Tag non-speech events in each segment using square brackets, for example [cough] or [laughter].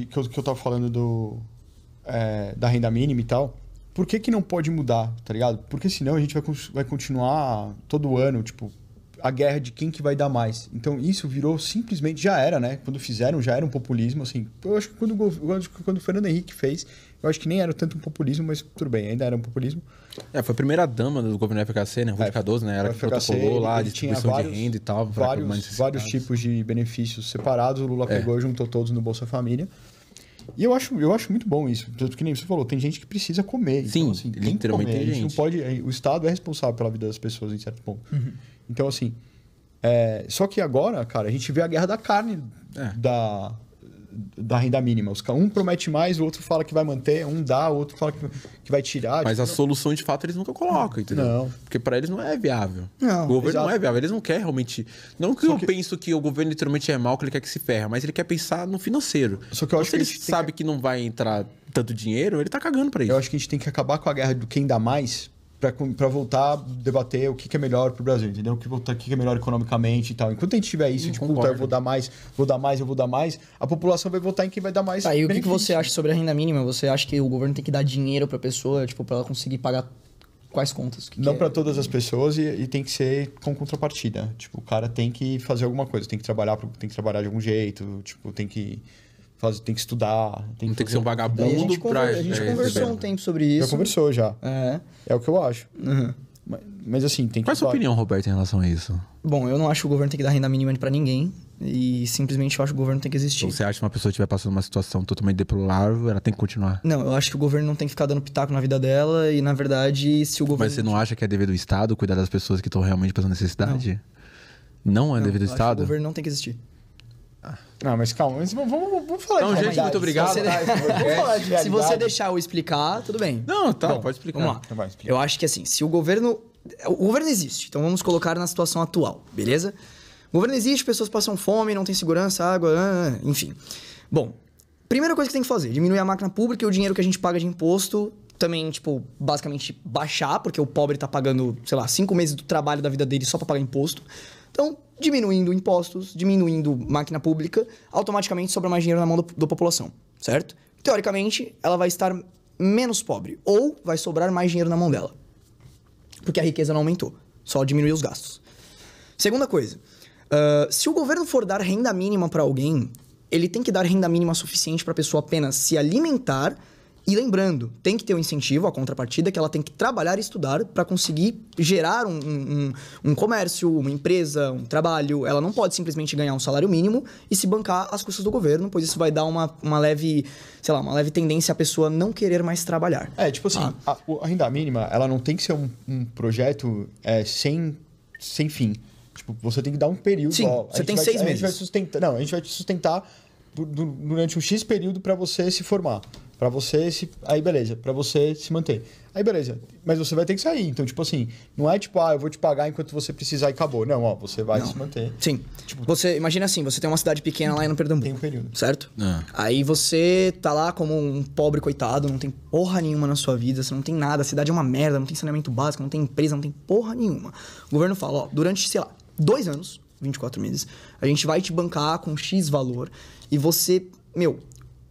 de, que, eu, que eu tava falando do, é, da renda mínima e tal, por que, que não pode mudar, tá ligado? Porque senão a gente vai, vai continuar todo ano, tipo, a guerra de quem que vai dar mais. Então isso virou simplesmente já era, né? Quando fizeram já era um populismo, assim. Eu acho que quando, quando o Fernando Henrique fez, eu acho que nem era tanto um populismo, mas tudo bem, ainda era um populismo. É, foi a primeira dama do governo FHC, né? Rui é, Cardoso, né? Era que protocolou lá, distribuição vários, de renda e tal. Vários, vários tipos de benefícios separados, o Lula é. pegou e juntou todos no Bolsa Família. E eu acho, eu acho muito bom isso. Porque nem você falou, tem gente que precisa comer. Então, Sim, então, assim, literalmente comer, tem gente. Não pode, é, o Estado é responsável pela vida das pessoas em certo ponto. Uhum. Então, assim... É, só que agora, cara, a gente vê a guerra da carne é. da, da renda mínima. Os, um promete mais, o outro fala que vai manter, um dá, o outro fala que, vai tirar. Mas a solução de fato eles nunca colocam, entendeu? Não. Porque para eles não é viável. Não, o governo exato. não é viável, eles não querem realmente. Não que Só eu que... penso que o governo literalmente é mal, que ele quer que se ferra, mas ele quer pensar no financeiro. Só que eu então, acho se que ele sabe que... que não vai entrar tanto dinheiro, ele tá cagando para isso. Eu acho que a gente tem que acabar com a guerra do quem dá mais para voltar a debater o que, que é melhor para o Brasil, entendeu? O que, o que é melhor economicamente e tal. Enquanto a gente tiver isso, tipo, eu vou dar mais, vou dar mais, eu vou dar mais, a população vai votar em quem vai dar mais. Tá, e o que, que você acha sobre a renda mínima? Você acha que o governo tem que dar dinheiro para a pessoa, tipo, para ela conseguir pagar quais contas? Que não para é? todas as pessoas e, e, tem que ser com contrapartida. Tipo, o cara tem que fazer alguma coisa, tem que trabalhar, tem que trabalhar de algum jeito, tipo, tem que tem que estudar. Tem que tem que ser um vagabundo. a gente, pra... a gente é, conversou é, um tempo sobre isso. Já conversou já. É. É o que eu acho. Uhum. Mas, mas, assim, tem que. Qual é a sua opinião, Roberto, em relação a isso? Bom, eu não acho que o governo tem que dar renda mínima para ninguém. E simplesmente eu acho que o governo tem que existir. Então, você acha que uma pessoa estiver passando uma situação totalmente deplorável, ela tem que continuar? Não, eu acho que o governo não tem que ficar dando pitaco na vida dela. E, na verdade, se o governo. Mas você não acha que é dever do Estado cuidar das pessoas que estão realmente passando necessidade? Não, não é não, dever do Estado? o governo não tem que existir. Não, ah, mas calma, mas vamos, vamos, vamos falar então, de gente, muito obrigado. Se você, se você deixar eu explicar, tudo bem. Não, tá, Bom, pode explicar. Vamos lá. Então vai, explica. Eu acho que assim, se o governo. O governo existe, então vamos colocar na situação atual, beleza? O governo existe, pessoas passam fome, não tem segurança, água, ah, ah, enfim. Bom, primeira coisa que tem que fazer, diminuir a máquina pública e o dinheiro que a gente paga de imposto também, tipo, basicamente baixar, porque o pobre tá pagando, sei lá, cinco meses do trabalho da vida dele só pra pagar imposto. Então, diminuindo impostos, diminuindo máquina pública, automaticamente sobra mais dinheiro na mão do, da população, certo? Teoricamente, ela vai estar menos pobre ou vai sobrar mais dinheiro na mão dela. Porque a riqueza não aumentou, só diminuiu os gastos. Segunda coisa, uh, se o governo for dar renda mínima para alguém, ele tem que dar renda mínima suficiente para a pessoa apenas se alimentar e lembrando, tem que ter um incentivo, a contrapartida, que ela tem que trabalhar e estudar para conseguir gerar um, um, um, comércio, uma empresa, um trabalho. Ela não pode simplesmente ganhar um salário mínimo e se bancar às custas do governo, pois isso vai dar uma, uma leve, sei lá, uma leve tendência à pessoa não querer mais trabalhar. É, tipo assim, ah. a, a, renda mínima, ela não tem que ser um, um projeto é, sem, sem fim. Tipo, você tem que dar um período. Sim, ó, você tem vai, seis meses. A gente vai sustentar, não, a gente vai te sustentar durante um X período para você se formar para você se. Aí beleza, para você se manter. Aí beleza, mas você vai ter que sair. Então, tipo assim, não é tipo, ah, eu vou te pagar enquanto você precisar e acabou. Não, ó, você vai não. se manter. Sim. Tipo, você imagina assim, você tem uma cidade pequena lá no Pernambuco. Tem um período. Certo? É. Aí você tá lá como um pobre coitado, não tem porra nenhuma na sua vida, você não tem nada, a cidade é uma merda, não tem saneamento básico, não tem empresa, não tem porra nenhuma. O governo fala, ó, durante, sei lá, dois anos, 24 meses, a gente vai te bancar com X valor e você, meu,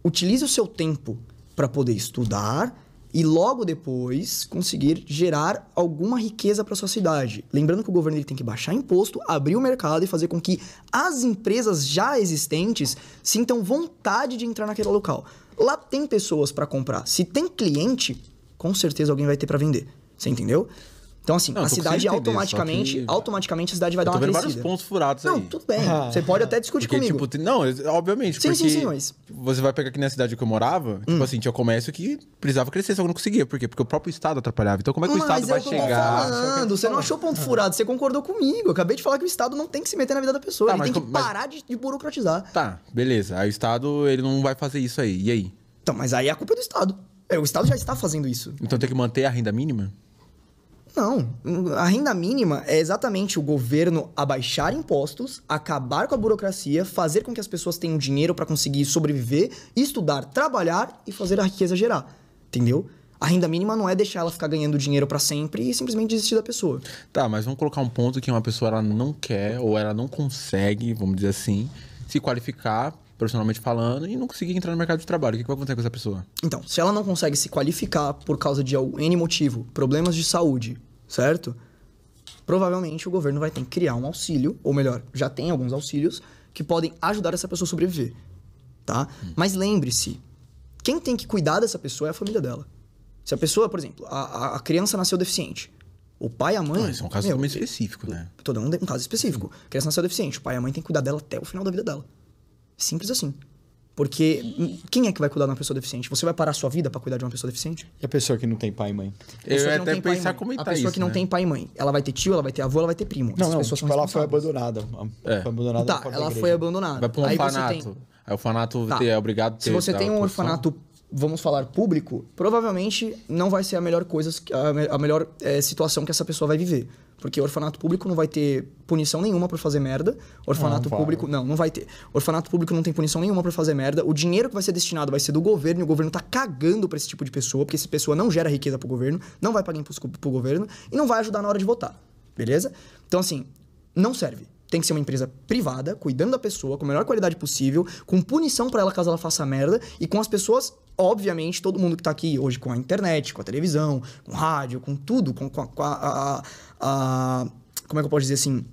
utilize o seu tempo para poder estudar e logo depois conseguir gerar alguma riqueza para sua cidade. Lembrando que o governo ele tem que baixar imposto, abrir o mercado e fazer com que as empresas já existentes sintam vontade de entrar naquele local. Lá tem pessoas para comprar. Se tem cliente, com certeza alguém vai ter para vender. Você entendeu? Então, assim, não, a cidade automaticamente, que... automaticamente a cidade vai eu dar uma crescida. vários pontos furados Não, tudo bem. Ah. você pode até discutir porque, comigo. Tipo, não, obviamente. Sim, sim, sim, mas... Você vai pegar aqui na cidade que eu morava, tipo hum. tipo assim, tinha comércio que precisava crescer, só que não conseguia. Por quê? Porque o próprio Estado atrapalhava. Então, como é que mas é o Estado vai chegar? Falando, é você não achou ponto é. furado, você concordou comigo. Eu acabei de falar que o Estado não tem que se meter na vida da pessoa. Tá, ele tem que mas... parar de, de burocratizar. Tá, beleza. Aí o Estado, ele não vai fazer isso aí. E aí? Então, mas aí é a culpa do Estado. o Estado já está fazendo isso. Então tem que manter a renda mínima? Não. A renda mínima é exatamente o governo abaixar impostos, acabar com a burocracia, fazer com que as pessoas tenham dinheiro para conseguir sobreviver, estudar, trabalhar e fazer a riqueza gerar. Entendeu? A renda mínima não é deixar ela ficar ganhando dinheiro para sempre e simplesmente desistir da pessoa. Tá, mas vamos colocar um ponto que uma pessoa ela não quer ou ela não consegue, vamos dizer assim, se qualificar profissionalmente falando e não conseguir entrar no mercado de trabalho. O que vai acontecer com essa pessoa? Então, se ela não consegue se qualificar por causa de algum N motivo, problemas de saúde, certo? Provavelmente o governo vai ter que criar um auxílio, ou melhor, já tem alguns auxílios que podem ajudar essa pessoa a sobreviver, tá? Hum. Mas lembre-se, quem tem que cuidar dessa pessoa é a família dela. Se a pessoa, por exemplo, a, a criança nasceu deficiente, o pai e a mãe. Não, ah, esse é um caso meu, totalmente específico, né? Todo um, um caso específico. Uhum. A criança nasceu deficiente, o pai e a mãe têm que cuidar dela até o final da vida dela. Simples assim. Porque quem é que vai cuidar de uma pessoa deficiente? Você vai parar a sua vida para cuidar de uma pessoa deficiente? E a pessoa que não tem pai e mãe? Eu ia até pensar comentar isso. A pessoa isso, que não né? tem pai e mãe. Ela vai ter tio, ela vai ter avô, ela vai ter primo. Não, Essas não, pessoas tipo, é. ela foi abandonada. É. Foi abandonada tá, ela foi abandonada. Vai pra um Aí orfanato. Tem... É o orfanato tá. é obrigado a ter... Se você tem um orfanato vamos falar público, provavelmente não vai ser a melhor coisa, a melhor é, situação que essa pessoa vai viver. Porque orfanato público não vai ter punição nenhuma por fazer merda. Orfanato não, público. Não, não vai ter. Orfanato público não tem punição nenhuma por fazer merda. O dinheiro que vai ser destinado vai ser do governo. E o governo tá cagando pra esse tipo de pessoa, porque essa pessoa não gera riqueza pro governo, não vai pagar imposto pro governo e não vai ajudar na hora de votar. Beleza? Então, assim, não serve. Tem que ser uma empresa privada, cuidando da pessoa, com a melhor qualidade possível, com punição para ela caso ela faça merda e com as pessoas obviamente, todo mundo que está aqui hoje com a internet, com a televisão, com rádio, com tudo, com, com a, a, a como é que eu posso dizer assim?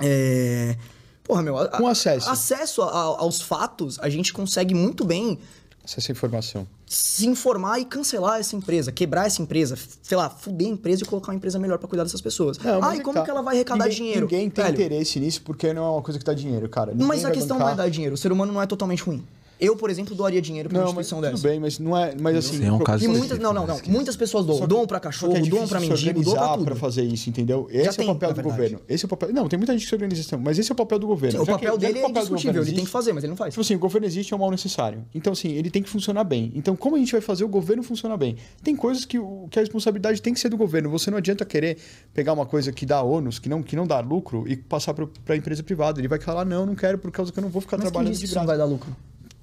É, porra, meu. A, Com acesso. Acesso a, a, aos fatos, a gente consegue muito bem. Acesso à informação. Se informar e cancelar essa empresa, quebrar essa empresa, sei lá, fuder a empresa e colocar uma empresa melhor para cuidar dessas pessoas. Não, ah, é e como tá. que ela vai arrecadar ninguém, dinheiro? Ninguém tem Velho. interesse nisso porque não é uma coisa que dá dinheiro, cara. Ninguém mas a questão bancar... não é dar dinheiro. O ser humano não é totalmente ruim. Eu, por exemplo, doaria dinheiro pra não, uma instituição mas, dessa. Tudo bem, mas não é. Mas assim, é um caso e muitas, não, não, não. Muitas pessoas doam. doam pra cachorro, é doam pra mendigo, doam pra tudo. pra fazer isso, entendeu? Esse Já é o papel do governo. Esse é o papel. Não, tem muita gente que se organiza mas esse é o papel do governo. Sim, o papel que, é dele é papel é indiscutível, ele tem que fazer, mas ele não faz. Tipo assim, o governo existe é um mal necessário. Então, assim, ele tem que funcionar bem. Então, como a gente vai fazer o governo funcionar bem? Tem coisas que, que a responsabilidade tem que ser do governo. Você não adianta querer pegar uma coisa que dá ônus, que não, que não dá lucro, e passar pra, pra empresa privada. Ele vai falar, não, não quero, por causa que eu não vou ficar mas trabalhando de graça. não vai dar lucro.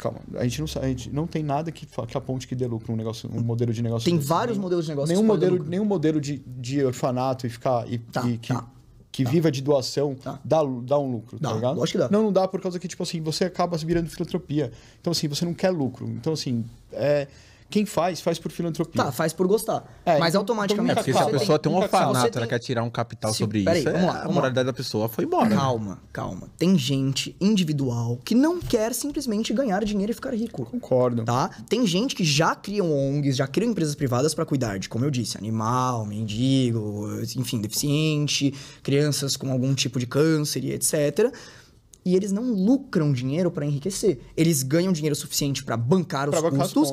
Calma, a gente não, a gente não tem nada que, que aponte que dê lucro um, negócio, um modelo de negócio. Tem vários nenhum, modelos de negócio. Nenhum modelo, nenhum modelo de, de orfanato e ficar e, tá, e que, tá, que tá. viva de doação tá. dá, dá um lucro, tá dá, tá ligado? Acho que dá. Não, não dá por causa que tipo assim você acaba se virando filantropia. Então assim você não quer lucro. Então assim é quem faz, faz por filantropia. Tá, faz por gostar. É, então mas automaticamente. É porque se a pessoa tem, então, tem um orfanato, ela quer tirar um capital se... sobre Peraí, isso. Vamos é, lá, vamos a moralidade lá. da pessoa foi embora. Né? Calma, né? calma. Tem gente individual que não quer simplesmente ganhar dinheiro e ficar rico. Concordo. Tá? Tem gente que já criam ONGs, já criam empresas privadas para cuidar de, como eu disse, animal, mendigo, enfim, deficiente, crianças com algum tipo de câncer e etc e eles não lucram dinheiro para enriquecer. Eles ganham dinheiro suficiente para bancar os bancar custos,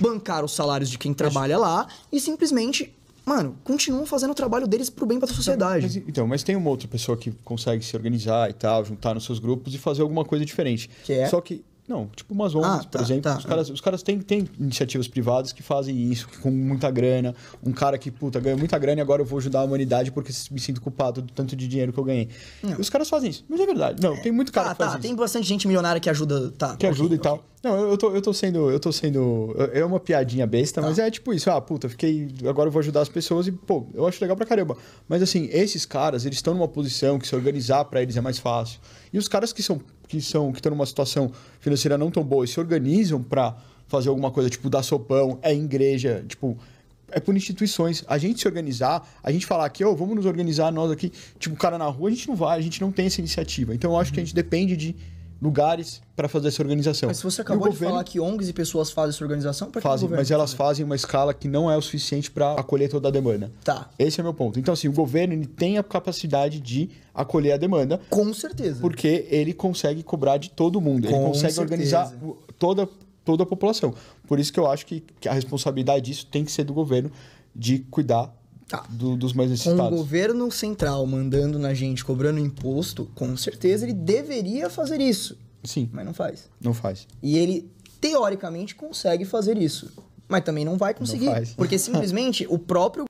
bancar os salários de quem trabalha acho. lá e simplesmente, mano, continuam fazendo o trabalho deles pro bem da sociedade. Mas, então, mas tem uma outra pessoa que consegue se organizar e tal, juntar nos seus grupos e fazer alguma coisa diferente. Que é? Só que não, tipo umas ONGs, ah, por tá, exemplo. Tá. Os, caras, é. os caras têm, têm iniciativas privadas que fazem isso com muita grana. Um cara que, puta, ganha muita grana e agora eu vou ajudar a humanidade porque me sinto culpado do tanto de dinheiro que eu ganhei. Não. Os caras fazem isso. Mas é verdade. Não, é. tem muito é, cara tá, que faz tá. isso. Tem bastante gente milionária que ajuda, tá. Que ajuda okay, e tal. Não, eu, tô, eu tô sendo... Eu tô sendo... É uma piadinha besta, tá. mas é tipo isso. Ah, puta, fiquei... Agora eu vou ajudar as pessoas e, pô, eu acho legal pra caramba. Mas, assim, esses caras, eles estão numa posição que se organizar para eles é mais fácil. E os caras que são que são que estão numa situação financeira não tão boa e se organizam para fazer alguma coisa, tipo dar sopão, é igreja, tipo é por instituições. A gente se organizar, a gente falar aqui, oh, vamos nos organizar nós aqui, tipo, cara na rua, a gente não vai, a gente não tem essa iniciativa. Então eu acho uhum. que a gente depende de lugares para fazer essa organização. Mas se você acabou de falar que ONGs e pessoas fazem essa organização, para Fazem, mas elas fazem uma escala que não é o suficiente para acolher toda a demanda. Tá. Esse é meu ponto. Então, assim, o governo ele tem a capacidade de acolher a demanda. Com certeza. Porque ele consegue cobrar de todo mundo. Com ele consegue certeza. organizar toda, toda a população. Por isso que eu acho que, que a responsabilidade disso tem que ser do governo de cuidar Tá. Do, dos mais necessitados. Com o governo central mandando na gente, cobrando imposto, com certeza ele deveria fazer isso. Sim. Mas não faz. Não faz. E ele, teoricamente, consegue fazer isso. Mas também não vai conseguir. Não porque [laughs] simplesmente o próprio